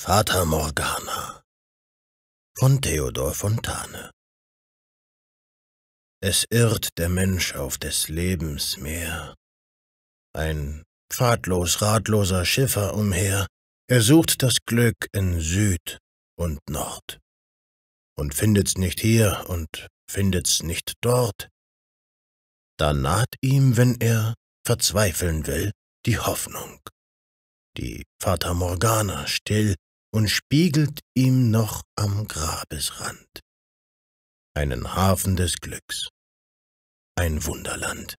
Vater Morgana von Theodor Fontane Es irrt der Mensch auf des Lebens Meer, ein pfadlos ratloser Schiffer umher, er sucht das Glück in Süd und Nord und findet's nicht hier und findet's nicht dort. Da naht ihm, wenn er verzweifeln will, die Hoffnung, die Vater Morgana still und spiegelt ihm noch am Grabesrand einen Hafen des Glücks, ein Wunderland.